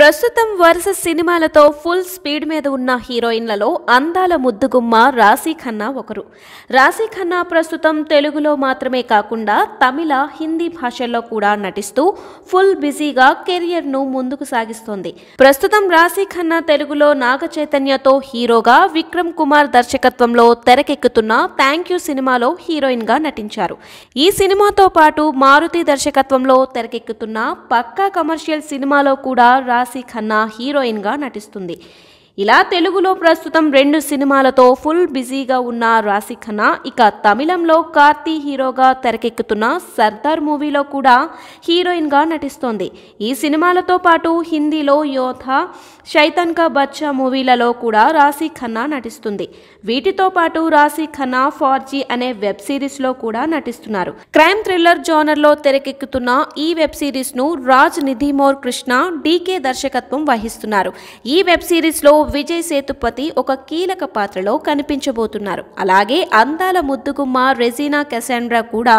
ప్రస్తుతం వరుస సినిమాలతో ఫుల్ స్పీడ్ మీద ఉన్న హీరోయిన్లలో అందాల ముద్దుగుమ్మ రాశీ ఖన్నా ఒకరు రాశీ ఖన్నా ప్రస్తుతం తెలుగులో మాత్రమే కాకుండా తమిళ హిందీ భాషల్లో కూడా నటిస్తూ ఫుల్ బిజీగా కెరియర్ను ముందుకు సాగిస్తోంది ప్రస్తుతం రాశీ ఖన్నా తెలుగులో నాగ చైతన్యతో హీరోగా విక్రమ్ కుమార్ దర్శకత్వంలో తెరకెక్కుతున్న థ్యాంక్ యూ సినిమాలో హీరోయిన్గా నటించారు ఈ సినిమాతో పాటు మారుతి దర్శకత్వంలో తెరకెక్కుతున్న పక్కా కమర్షియల్ సినిమాలో కూడా రాశి రాశి ఖన్నా హీరోయిన్గా నటిస్తుంది ఇలా తెలుగులో ప్రస్తుతం రెండు సినిమాలతో ఫుల్ బిజీగా ఉన్న రాశి ఖన్నా ఇక తమిళంలో కార్తీ హీరోగా తెరకెక్కుతున్న సర్దార్ మూవీలో కూడా హీరోయిన్గా నటిస్తోంది ఈ సినిమాలతో పాటు హిందీలో యోధ శైతన్ కా బచ్చా మూవీలలో కూడా రాశి ఖన్నా నటిస్తుంది వీటితో పాటు రాశి ఖన్నా ఫార్జీ అనే వెబ్ సిరీస్లో కూడా నటిస్తున్నారు క్రైమ్ థ్రిల్లర్ జోనర్లో తెరకెక్కుతున్న ఈ వెబ్ సిరీస్ను రాజ్ నిధిమోర్ కృష్ణ డీకే దర్శకత్వం వహిస్తున్నారు ఈ వెబ్ సిరీస్లో విజయ్ సేతుపతి ఒక కీలక పాత్రలో కనిపించబోతున్నారు అలాగే అందాల ముద్దుగుమ్మ రెజీనా కెసాండ్రా కూడా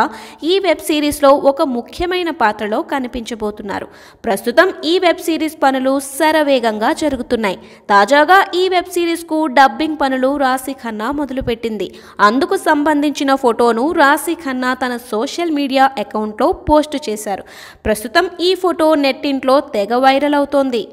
ఈ వెబ్ సిరీస్లో ఒక ముఖ్యమైన పాత్రలో కనిపించబోతున్నారు ప్రస్తుతం ఈ వెబ్ సిరీస్ పనులు శరవేగంగా జరుగుతున్నాయి తాజాగా ఈ వెబ్ సిరీస్కు డబ్బింగ్ పనులు రాశి ఖన్నా మొదలుపెట్టింది అందుకు సంబంధించిన ఫోటోను రాశి ఖన్నా తన సోషల్ మీడియా అకౌంట్లో పోస్ట్ చేశారు ప్రస్తుతం ఈ ఫోటో నెట్టింట్లో తెగ వైరల్ అవుతోంది